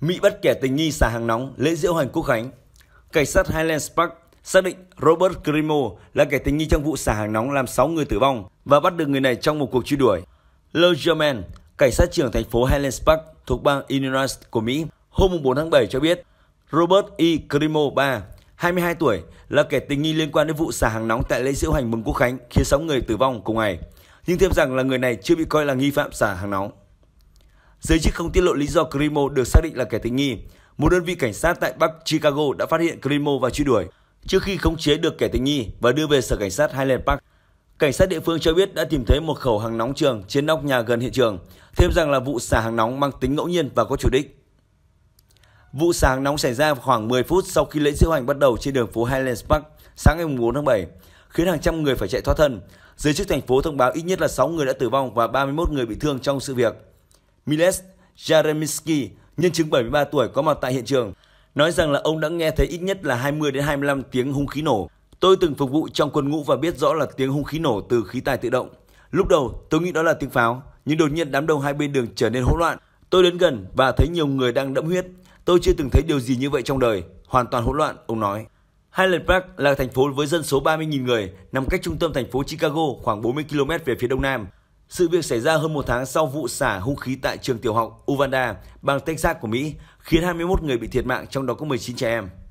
Mỹ bắt kẻ tình nghi xả hàng nóng lễ diễu hành quốc khánh. Cảnh sát Highland Park xác định Robert Crimo là kẻ tình nghi trong vụ xả hàng nóng làm 6 người tử vong và bắt được người này trong một cuộc truy đuổi. Logerman, cảnh sát trưởng thành phố Highland Park thuộc bang Illinois của Mỹ, hôm 4 tháng 7 cho biết Robert E. Crimo 3, 22 tuổi, là kẻ tình nghi liên quan đến vụ xả hàng nóng tại lễ diễu hành mừng quốc khánh khiến 6 người tử vong cùng ngày. Nhưng thêm rằng là người này chưa bị coi là nghi phạm xả hàng nóng. Giới chức không tiết lộ lý do Crimo được xác định là kẻ tình nghi. Một đơn vị cảnh sát tại Bắc Chicago đã phát hiện Crimo và truy đuổi trước khi khống chế được kẻ tình nghi và đưa về sở cảnh sát Highland Park. Cảnh sát địa phương cho biết đã tìm thấy một khẩu hàng nóng trường trên nóc nhà gần hiện trường, thêm rằng là vụ xả hàng nóng mang tính ngẫu nhiên và có chủ đích. Vụ xả hàng nóng xảy ra khoảng 10 phút sau khi lễ diễu hành bắt đầu trên đường phố Highland Park sáng ngày 4 tháng 7, khiến hàng trăm người phải chạy thoát thân. Giới chức thành phố thông báo ít nhất là 6 người đã tử vong và 31 người bị thương trong sự việc. Miles Jaremski, nhân chứng 73 tuổi có mặt tại hiện trường, nói rằng là ông đã nghe thấy ít nhất là 20 đến 25 tiếng hung khí nổ. Tôi từng phục vụ trong quân ngũ và biết rõ là tiếng hung khí nổ từ khí tài tự động. Lúc đầu tôi nghĩ đó là tiếng pháo, nhưng đột nhiên đám đông hai bên đường trở nên hỗn loạn. Tôi đến gần và thấy nhiều người đang đẫm huyết. Tôi chưa từng thấy điều gì như vậy trong đời, hoàn toàn hỗn loạn, ông nói. Highland Park là thành phố với dân số 30.000 người, nằm cách trung tâm thành phố Chicago khoảng 40 km về phía đông nam. Sự việc xảy ra hơn một tháng sau vụ xả hung khí tại trường tiểu học Uvanda, bang Texas của Mỹ, khiến 21 người bị thiệt mạng trong đó có 19 trẻ em.